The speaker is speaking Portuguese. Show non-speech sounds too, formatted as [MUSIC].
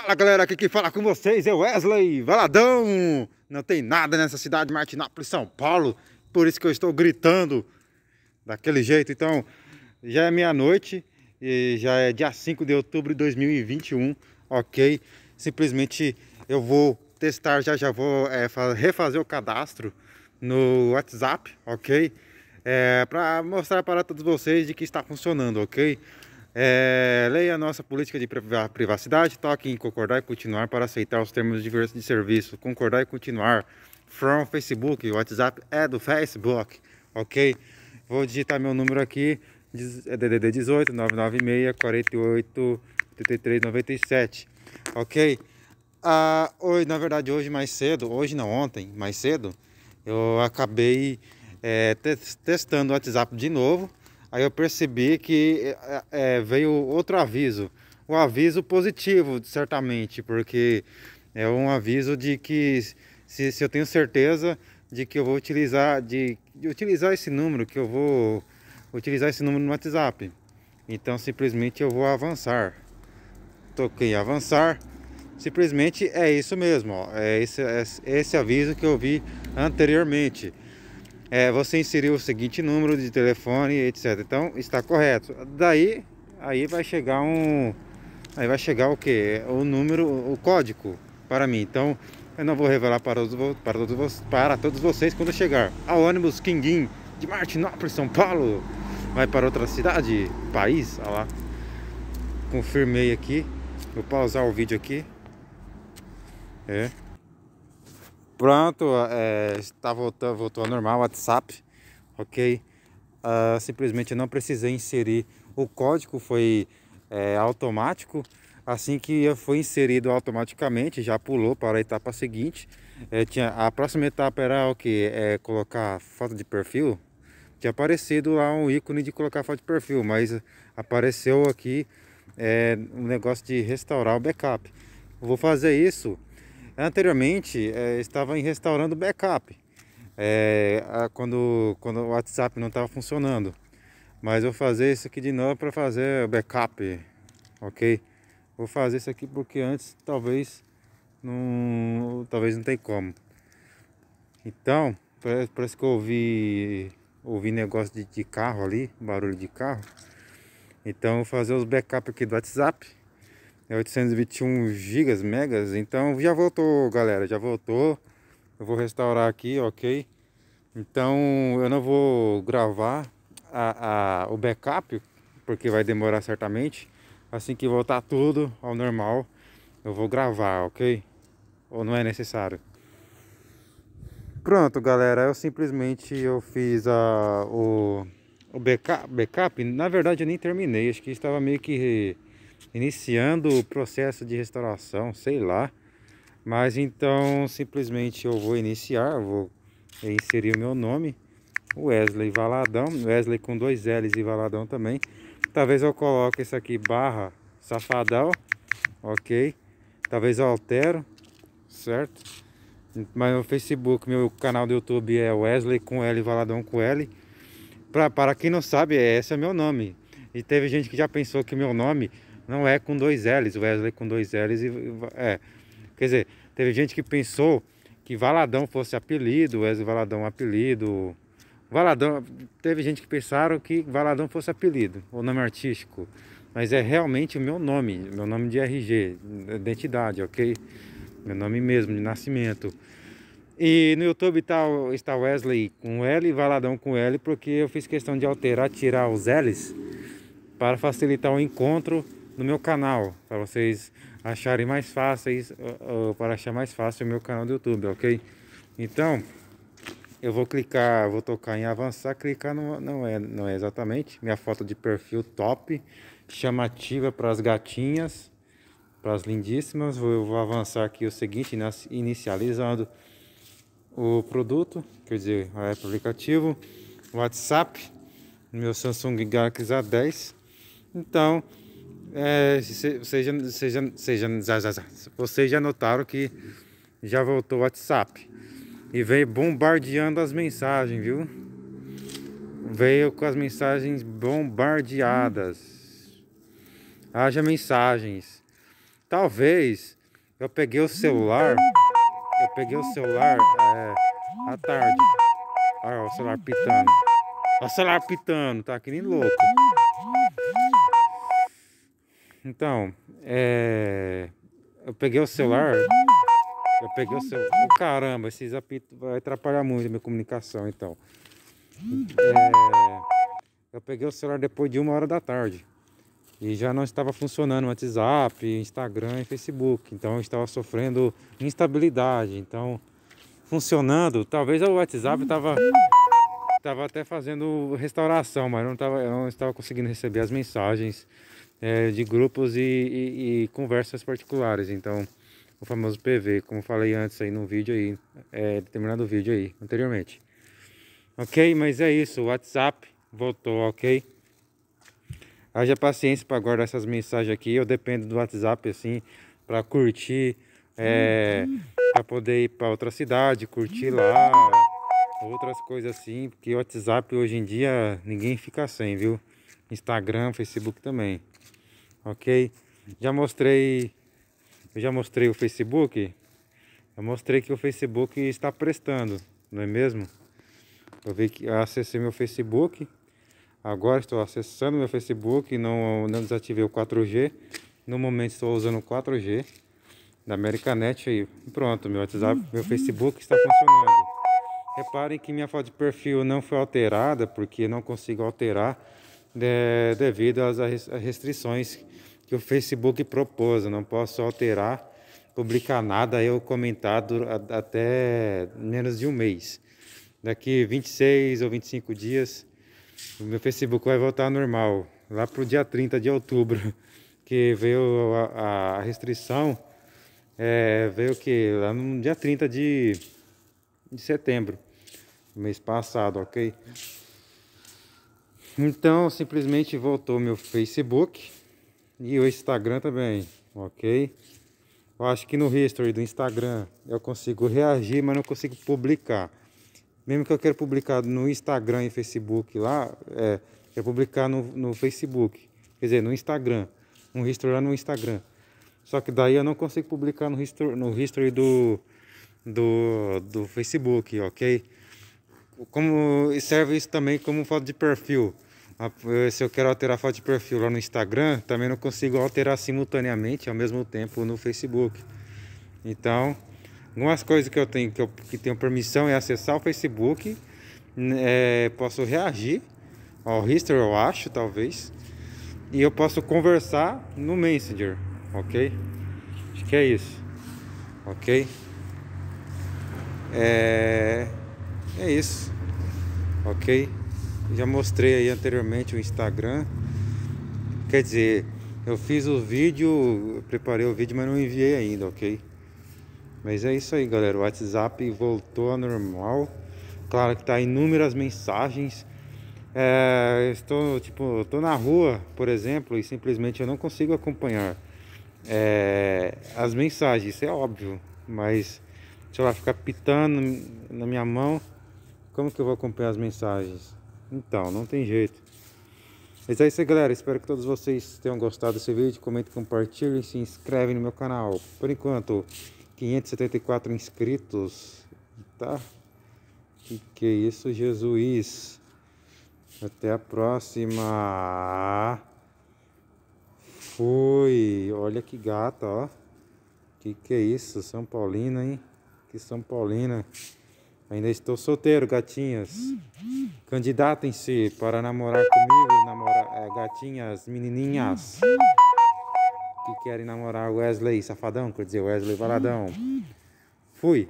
Fala galera, aqui que fala com vocês é Wesley Valadão. Não tem nada nessa cidade, Martinópolis, São Paulo. Por isso que eu estou gritando daquele jeito. Então, já é meia-noite e já é dia 5 de outubro de 2021, ok? Simplesmente eu vou testar, já já vou é, refazer o cadastro no WhatsApp, ok? É, para mostrar para todos vocês de que está funcionando, ok? É, leia a nossa política de privacidade, toque em concordar e continuar para aceitar os termos diversos de serviço. Concordar e continuar. From Facebook, o WhatsApp é do Facebook, ok? Vou digitar meu número aqui, é DDD 18 996 48 83 97, ok? Ah, hoje, na verdade, hoje mais cedo, hoje não, ontem, mais cedo, eu acabei é, testando o WhatsApp de novo Aí eu percebi que é, é veio outro aviso. O um aviso positivo, certamente, porque é um aviso de que se, se eu tenho certeza de que eu vou utilizar, de, de utilizar esse número, que eu vou utilizar esse número no WhatsApp. Então simplesmente eu vou avançar. Toquei avançar. Simplesmente é isso mesmo. Ó. É esse, é esse aviso que eu vi anteriormente é, você inseriu o seguinte número de telefone, etc. Então está correto. Daí aí vai chegar um. Aí vai chegar o que? O número, o código para mim. Então eu não vou revelar para, os, para, todos, para todos vocês quando chegar ao ônibus Kinguin de Martinópolis, São Paulo. Vai para outra cidade, país, olha lá. Confirmei aqui. Vou pausar o vídeo aqui. É. Pronto, é, está voltando, voltou ao normal, WhatsApp, ok? Uh, simplesmente não precisei inserir o código, foi é, automático. Assim que foi inserido automaticamente, já pulou para a etapa seguinte. É, tinha, a próxima etapa era o que? É colocar foto de perfil. Tinha aparecido lá um ícone de colocar foto de perfil, mas apareceu aqui é, um negócio de restaurar o backup. Vou fazer isso Anteriormente é, estava em restaurando backup, é, a, quando, quando o WhatsApp não estava funcionando. Mas vou fazer isso aqui de novo para fazer backup, ok? Vou fazer isso aqui porque antes talvez não, talvez não tem como. Então, parece, parece que eu ouvi, ouvi negócio de, de carro ali, barulho de carro. Então vou fazer os backup aqui do WhatsApp é 821 gigas, megas, então já voltou, galera, já voltou. Eu vou restaurar aqui, ok? Então eu não vou gravar a, a, o backup, porque vai demorar certamente. Assim que voltar tudo ao normal, eu vou gravar, ok? Ou não é necessário? Pronto, galera, eu simplesmente eu fiz a, o, o backup, backup. Na verdade eu nem terminei, acho que estava meio que iniciando o processo de restauração, sei lá. Mas então simplesmente eu vou iniciar, vou inserir o meu nome, Wesley Valadão, Wesley com dois L's e Valadão também. Talvez eu coloque isso aqui barra safadão, ok? Talvez eu altero, certo? Mas no Facebook, meu canal do YouTube é Wesley com L, Valadão com L. Pra, para quem não sabe, esse é meu nome. E teve gente que já pensou que meu nome não é com dois L's, Wesley com dois L's e é. Quer dizer, teve gente que pensou que Valadão fosse apelido, Wesley Valadão apelido. Valadão, teve gente que pensaram que Valadão fosse apelido, o nome artístico. Mas é realmente o meu nome, meu nome de RG, identidade, ok? Meu nome mesmo, de nascimento. E no YouTube tá, está Wesley com L e Valadão com L, porque eu fiz questão de alterar, tirar os L's, para facilitar o encontro no meu canal, para vocês acharem mais fáceis, para achar mais fácil o meu canal do YouTube, ok? Então, eu vou clicar, vou tocar em avançar, clicar no, não, é, não é exatamente, minha foto de perfil top, chamativa para as gatinhas, para as lindíssimas, eu vou avançar aqui o seguinte, inicializando o produto, quer dizer, o aplicativo, WhatsApp, meu Samsung Galaxy A10, então... É, vocês, já, vocês, já, vocês, já, já, já, já notaram que já voltou o WhatsApp e veio bombardeando as mensagens, viu? Veio com as mensagens bombardeadas. Haja mensagens. Talvez eu peguei o celular. Eu peguei o celular é, à tarde. Olha o celular pitando. Olha o celular pitando, tá que nem louco. Então, é... eu peguei o celular. Eu peguei o celular. Oh, caramba, esses apitos vai atrapalhar muito a minha comunicação, então. É... Eu peguei o celular depois de uma hora da tarde. E já não estava funcionando o WhatsApp, Instagram e Facebook. Então eu estava sofrendo instabilidade. Então, funcionando, talvez o WhatsApp estava estava até fazendo restauração, mas não tava, eu não estava conseguindo receber as mensagens é, de grupos e, e, e, conversas particulares. Então, o famoso PV, como falei antes aí no vídeo aí, é, determinado vídeo aí anteriormente. Ok, mas é isso. O WhatsApp voltou, ok? Haja paciência para guardar essas mensagens aqui. Eu dependo do WhatsApp assim para curtir, é, para poder ir para outra cidade, curtir lá outras coisas assim, porque o WhatsApp hoje em dia ninguém fica sem, viu? Instagram, Facebook também. Ok? Já mostrei, eu já mostrei o Facebook. Eu mostrei que o Facebook está prestando, não é mesmo? Eu vi que eu acessei meu Facebook. Agora estou acessando meu Facebook, não, não desativei o 4G. No momento estou usando o 4G da Americanet E Pronto, meu WhatsApp, meu Facebook está funcionando. Reparem que minha foto de perfil não foi alterada, porque não consigo alterar devido às restrições que o Facebook propôs. Eu não posso alterar, publicar nada, eu comentado até menos de um mês. Daqui 26 ou 25 dias, o meu Facebook vai voltar ao normal. Lá para o dia 30 de outubro, [LAUGHS] que veio a, a restrição, é, veio que lá no dia 30 de, de setembro, mês passado, ok? Então, simplesmente voltou meu Facebook e o Instagram também, ok? Eu acho que no history do Instagram eu consigo reagir, mas não consigo publicar. Mesmo que eu quero publicar no Instagram e Facebook lá, é, publicar no, no Facebook, quer dizer, no Instagram, um history lá no Instagram. Só que daí eu não consigo publicar no history, no history do, do, do Facebook, ok? como serve isso também como foto de perfil. Eh, se eu quero alterar foto de perfil lá no Instagram, também não consigo alterar simultaneamente ao mesmo tempo no Facebook. Então, algumas coisas que eu tenho que, eu, que tenho permissão é acessar o Facebook, é, posso reagir ao history, eu acho, talvez, e eu posso conversar no Messenger, ok? Acho que é isso, ok? É... É isso. Ok? Já mostrei aí anteriormente o Instagram. Quer dizer, eu fiz o vídeo, preparei o vídeo, mas não enviei ainda, ok? Mas é isso aí, galera. O WhatsApp voltou a normal. Claro que tá inúmeras mensagens. É, estou, tipo, estou na rua, por exemplo, e simplesmente eu não consigo acompanhar é, as mensagens. Isso é óbvio, mas se ela ficar pitando na minha mão como que eu vou acompanhar as mensagens? Então, não tem jeito. Mas é isso galera. Espero que todos vocês tenham gostado desse vídeo. Comente, compartilhe e se inscreve no meu canal. Por enquanto, 574 inscritos. Tá? Que que é isso, Jesus? Até a próxima. Fui. Olha que gata, ó. Que que é isso? São Paulina, hein? Que São Paulina. Ainda estou solteiro, gatinhas. Candidatem-se para namorar comigo, namora, é, gatinhas, menininhas. Que querem namorar Wesley Safadão, quer dizer, Wesley Valadão. Fui.